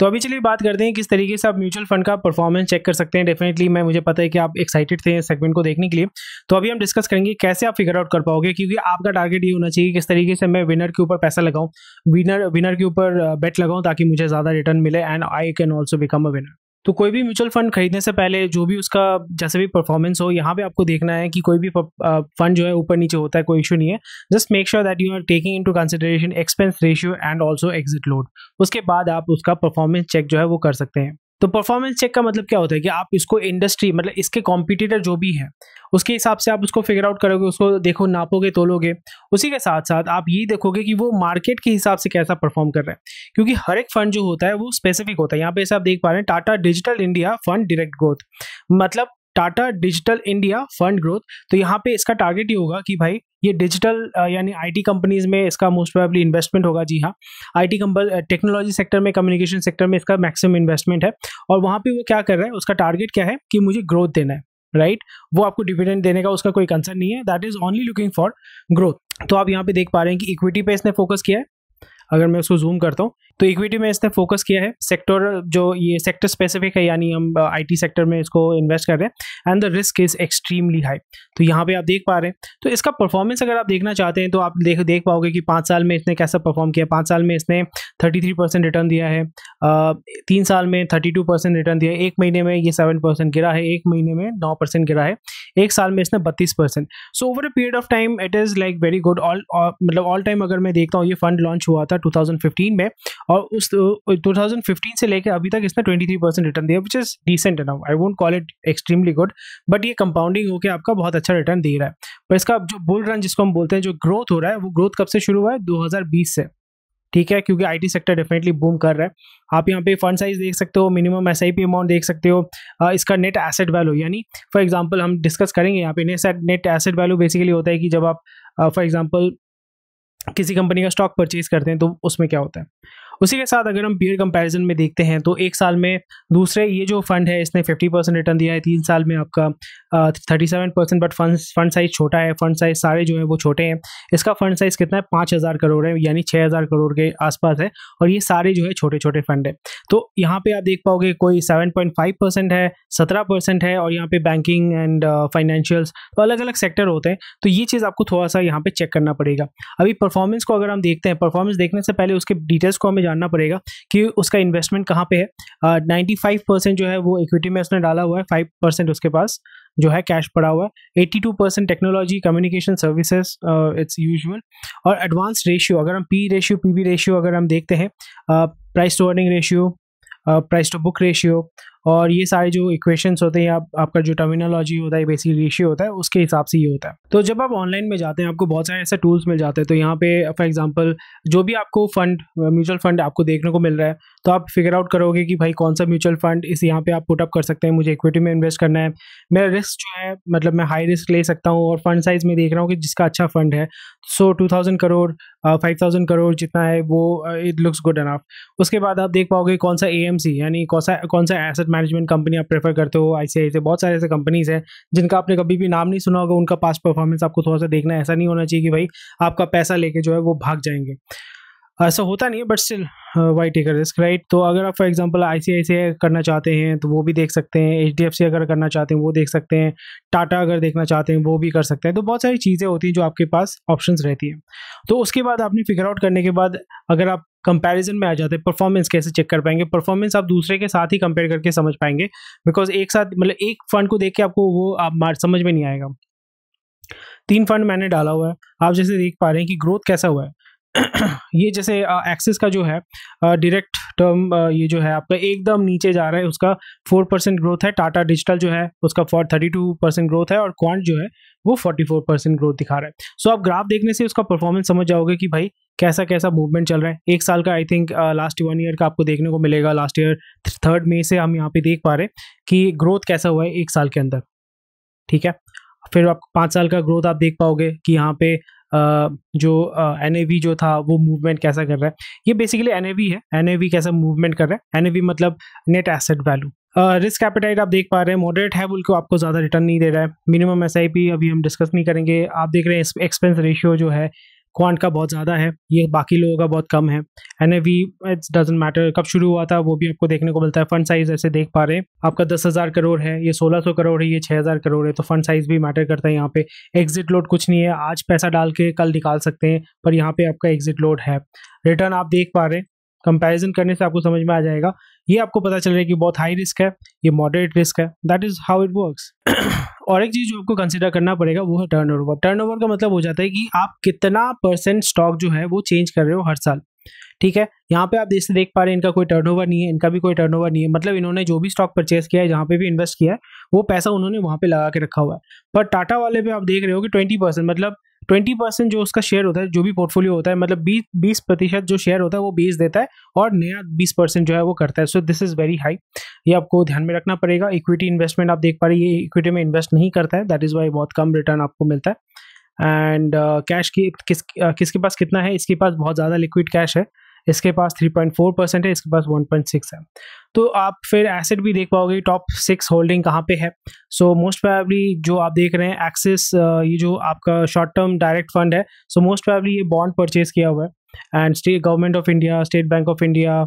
तो अभी चलिए बात करते हैं किस तरीके से आप म्यूचुअल फंड का परफॉर्मेंस चेक कर सकते हैं डेफिनेटली मैं मुझे पता है कि आप एक्साइटेड थे इस सेगमेंट को देखने के लिए तो अभी हम डिस्कस करेंगे कैसे आप फिगर आउट कर पाओगे क्योंकि आपका टारगेट ये होना चाहिए किस तरीके से मैं विनर के ऊपर पैसा लगाऊँ विनर विनर के ऊपर बेट uh, लगाऊँ ताकि मुझे ज़्यादा रिटर्न मिले and I can also become a winner तो कोई भी म्यूचुअल फंड खरीदने से पहले जो भी उसका जैसे भी परफॉर्मेंस हो यहाँ पे आपको देखना है कि कोई भी फंड जो है ऊपर नीचे होता है कोई इशू नहीं है just make sure that you are taking into consideration expense ratio and also exit load उसके बाद आप उसका परफॉर्मेंस चेक जो है वो कर सकते हैं तो परफॉर्मेंस चेक का मतलब क्या होता है कि आप इसको इंडस्ट्री मतलब इसके कॉम्पिटिटर जो भी है उसके हिसाब से आप उसको फिगर आउट करोगे उसको देखो नापोगे तोलोगे उसी के साथ साथ आप ये देखोगे कि वो मार्केट के हिसाब से कैसा परफॉर्म कर रहा है क्योंकि हर एक फंड जो होता है वो स्पेसिफिक होता है यहाँ पे आप देख पा रहे हैं Tata digital India fund direct growth मतलब Tata digital India fund growth तो यहाँ पे इसका टारगेट ये होगा कि भाई ये डिजिटल यानी आईटी कंपनीज में इसका मोस्ट प्रोबेबली इन्वेस्टमेंट होगा जी हाँ आईटी कंपनी टेक्नोलॉजी सेक्टर में कम्युनिकेशन सेक्टर में इसका मैक्सिमम इन्वेस्टमेंट है और वहाँ पे वो क्या कर रहा है उसका टारगेट क्या है कि मुझे ग्रोथ देना है राइट right? वो आपको डिविडेंड देने का उसका कोई कंसर्न नहीं है that is only looking for growth तो आप यहाँ पे देख पा रहे हैं कि इक्विटी पे इसने फोकस किया है अगर मैं उसको जूम करता हूँ तो इक्विटी में इसने फोकस किया है सेक्टर जो ये सेक्टर स्पेसिफिक है यानी हम आईटी uh, सेक्टर में इसको इन्वेस्ट कर रहे हैं and the risk is extremely high तो यहाँ पे आप देख पा रहे हैं तो इसका परफॉर्मेंस अगर आप देखना चाहते हैं तो आप देख देख पाओगे कि पाँच साल में इसने कैसा परफॉर्म किया पाँच साल में इसने थर्टी थ्री परसेंट रिटर्न दिया है तीन साल में थर्टी टू परसेंट रिटर्न दिया है एक महीने में ये सेवन परसेंट गिरा है एक महीने में नौ परसेंट गिरा है एक साल में इसने बत्तीस percent so over a period of time it is like very good all मतलब ऑल टाइम अगर मैं देखता हूँ ये फंड लॉन्च हुआ था 2015 में और उस टू थाउजेंड फिफ्टीन से लेकर अभी तक इसने ट्वेंटी थ्री परसेंट रिटर्न दिया which is decent enough I won't call it extremely good but ये कंपाउंडिंग होकर आपका बहुत अच्छा रिटर्न दे रहा है पर इसका जो बुल रन जिसको हम बोलते हैं जो ग्रोथ हो रहा है वो ग्रोथ कब से शुरू हुआ है दो से ठीक है क्योंकि आईटी सेक्टर डेफिनेटली बूम कर रहा है आप यहाँ पे फंड साइज देख सकते हो मिनिमम एस अमाउंट देख सकते हो इसका नेट एसेट वैल्यू यानी फॉर एग्जांपल हम डिस्कस करेंगे यहाँ पे net net asset value basically होता है कि जब आप फॉर एग्जांपल किसी कंपनी का स्टॉक परचेज करते हैं तो उसमें क्या होता है उसी के साथ अगर हम पीयर कंपैरिजन में देखते हैं तो एक साल में दूसरे ये जो फंड है इसने 50 परसेंट रिटर्न दिया है तीन साल में आपका thirty seven percent but fund fund size छोटा है फंड साइज सारे जो है वो छोटे हैं इसका फंड साइज कितना है पाँच हज़ार करोड़ है यानी छः हज़ार करोड़ के आसपास है और ये सारे जो है छोटे छोटे फंड है तो यहाँ पे आप देख पाओगे कोई सेवन पॉइंट फाइव परसेंट है सत्रह परसेंट है और यहाँ पे बैंकिंग एंड फाइनेंशियल्स तो अलग अलग सेक्टर होते हैं तो ये चीज़ आपको थोड़ा सा यहाँ पे चेक करना पड़ेगा अभी परफॉर्मेंस को अगर हम देखते हैं परफॉर्मेंस देखने से पहले उसके डिटेल्स को हमें जानना पड़ेगा कि उसका इन्वेस्टमेंट कहाँ पे है नाइन्टी फाइव परसेंट जो है वो इक्विटी में उसने डाला हुआ है फाइव परसेंट उसके पास जो है कैश पड़ा हुआ है eighty two percent technology communication services it's usual और एडवांस रेशियो अगर हम पी रेशियो पी रेशियो अगर हम देखते हैं price to earning ratio price to book ratio और ये सारे जो इक्वेशंस होते हैं आप, आपका जो टर्मिनोलॉजी होता है बेसिक रेशियो होता है उसके हिसाब से ये होता है तो जब आप ऑनलाइन में जाते हैं आपको बहुत सारे ऐसे टूल्स मिल जाते हैं तो यहाँ पे फॉर एग्जाम्पल जो भी आपको फंड म्यूचुअल फंड आपको देखने को मिल रहा है तो आप फिगर आउट करोगे कि भाई कौन सा म्यूचुअल फंड इस यहाँ पे आप पुटअप कर सकते हैं मुझे इक्विटी में इन्वेस्ट करना है मेरा रिस्क जो है मतलब मैं हाई रिस्क ले सकता हूँ और फंड साइज में देख रहा हूँ कि जिसका अच्छा फंड है so two thousand crore five thousand crore जितना है वो इट लुक्स गुड एनफ उसके बाद आप देख पाओगे कौन सा ए यानी कौन सा कौन सा एसेट मैनेजमेंट कंपनी आप प्रेफर करते हो आई से बहुत सारे ऐसे कंपनीज हैं जिनका आपने कभी भी नाम नहीं सुना होगा उनका पास्ट परफॉर्मेंस आपको थोड़ा सा देखना है ऐसा नहीं होना चाहिए कि भाई आपका पैसा लेके जो है वो भाग जाएंगे हाँ, ऐसा होता नहीं है but still why take risk right तो अगर आप फॉर एग्जांपल आईसीआईसीआई करना चाहते हैं तो वो भी देख सकते हैं एचडीएफसी अगर करना चाहते हैं वो देख सकते हैं टाटा अगर देखना चाहते हैं वो भी कर सकते हैं तो बहुत सारी चीज़ें होती हैं जो आपके पास ऑप्शंस रहती हैं तो उसके बाद आपने फिगर आउट करने के बाद अगर आप कंपेरिजन में आ जाते हैं परफॉर्मेंस कैसे चेक कर पाएंगे परफॉर्मेंस आप दूसरे के साथ ही कंपेयर करके समझ पाएंगे बिकॉज एक साथ मतलब एक फंड को देख के आपको वो आप समझ में नहीं आएगा तीन फंड मैंने डाला हुआ है आप जैसे देख पा रहे हैं कि ग्रोथ कैसा हुआ है ये जैसे एक्सिस का जो है डायरेक्ट टर्म ये जो है आपका एकदम नीचे जा रहा है उसका फोर परसेंट ग्रोथ है टाटा डिजिटल जो है उसका for thirty two percent growth है और क्वांट जो है वो फोर्टी फोर परसेंट ग्रोथ दिखा रहा है सो so, आप ग्राफ देखने से उसका परफॉर्मेंस समझ जाओगे कि भाई कैसा कैसा मूवमेंट चल रहा है एक साल का I think last one year का आपको देखने को मिलेगा लास्ट ईयर थर्ड मे से हम यहाँ पे देख पा रहे हैं कि ग्रोथ कैसा हुआ है एक साल के अंदर ठीक है फिर आप पाँच साल का ग्रोथ आप देख पाओगे कि यहाँ पे जो एन जो था वो मूवमेंट कैसा कर रहा है ये बेसिकली एन है एन कैसा मूवमेंट कर रहा है एन मतलब नेट एसेट वैल्यू रिस्क कैपिटाइट आप देख पा रहे हैं मॉडरेट है बल्कि आपको ज़्यादा रिटर्न नहीं दे रहा है मिनिमम एस अभी हम डिस्कस नहीं करेंगे आप देख रहे हैं एक्सपेंस रेशियो जो है क्वांट का बहुत ज़्यादा है ये बाकी लोगों का बहुत कम है N A V it's doesn't matter कब शुरू हुआ था वो भी आपको देखने को मिलता है फंड साइज ऐसे देख पा रहे हैं आपका दस हज़ार करोड़ है ये सोलह सौ करोड़ है ये छः हज़ार करोड़ है तो फंड साइज भी मैटर करता है यहाँ पे एग्जिट लोड कुछ नहीं है आज पैसा डाल के कल निकाल सकते हैं पर यहाँ पे आपका एग्जिट लोड है रिटर्न आप देख पा रहे हैं कंपेरिजन करने से आपको समझ में आ जाएगा ये आपको पता चल रहा है कि बहुत हाई रिस्क है ये मॉडरेट रिस्क है that is how it works और एक चीज़ जो आपको कंसिडर करना पड़ेगा वो है टर्न ओवर टर्न ओवर का मतलब हो जाता है कि आप कितना परसेंट स्टॉक जो है वो चेंज कर रहे हो हर साल ठीक है यहाँ पे आप देख देख पा रहे हैं इनका कोई टर्नओवर नहीं है इनका भी कोई टर्नओवर नहीं है मतलब इन्होंने जो भी स्टॉक परचेस किया है जहाँ पे भी इन्वेस्ट किया है वो पैसा उन्होंने वहाँ पे लगा के रखा हुआ है पर टाटा वाले पे आप देख रहे हो कि ट्वेंटी परसेंट मतलब ट्वेंटी परसेंट जो उसका शेयर होता है जो भी पोर्टफोलियो होता है मतलब बीस बीस प्रतिशत जो शेयर होता है वो बेच देता है और नया बीस परसेंट जो है वो करता है so this is very high ये आपको ध्यान में रखना पड़ेगा इक्विटी इन्वेस्टमेंट आप देख पा रहे ये इक्विटी में इन्वेस्ट नहीं करता है दैट इज़ वाई बहुत कम रिटर्न आपको मिलता है एंड कैश uh, की किस uh, किसके पास कितना है इसके पास बहुत ज़्यादा लिक्विड कैश है इसके पास 3.4 परसेंट है इसके पास 1.6 है तो आप फिर एसेट भी देख पाओगे टॉप सिक्स होल्डिंग कहाँ पे है सो मोस्ट प्रायबली जो आप देख रहे हैं एक्सिस ये जो आपका शॉर्ट टर्म डायरेक्ट फंड है सो मोस्ट प्रायबली ये बॉन्ड परचेज किया हुआ है and state government of India state bank of India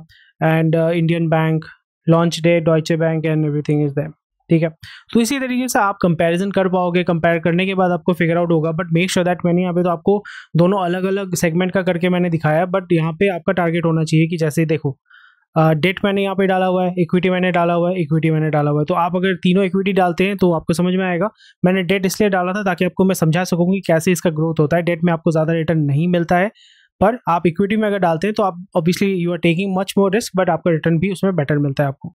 and Indian bank launch day Deutsche bank and everything is them ठीक है तो इसी तरीके से आप कंपैरिजन कर पाओगे कंपेयर करने के बाद आपको फिगर आउट होगा बट मेक श्योर दैट मैंने यहाँ पे तो आपको दोनों अलग अलग सेगमेंट का करके मैंने दिखाया बट यहाँ पे आपका टारगेट होना चाहिए कि जैसे देखो डेट uh, मैंने यहाँ पे डाला हुआ है इक्विटी मैंने डाला हुआ है इक्विटी मैंने डाला हुआ है तो आप अगर तीनों इक्विटी डालते हैं तो आपको समझ में आएगा मैंने डेट इसलिए डाला था ताकि आपको मैं समझा सकूँ कि कैसे इसका ग्रोथ होता है डेट में आपको ज़्यादा रिटर्न नहीं मिलता है पर आप इक्विटी में अगर डालते हैं तो आप obviously you are taking much more risk but आपका रिटर्न भी उसमें बेटर मिलता है आपको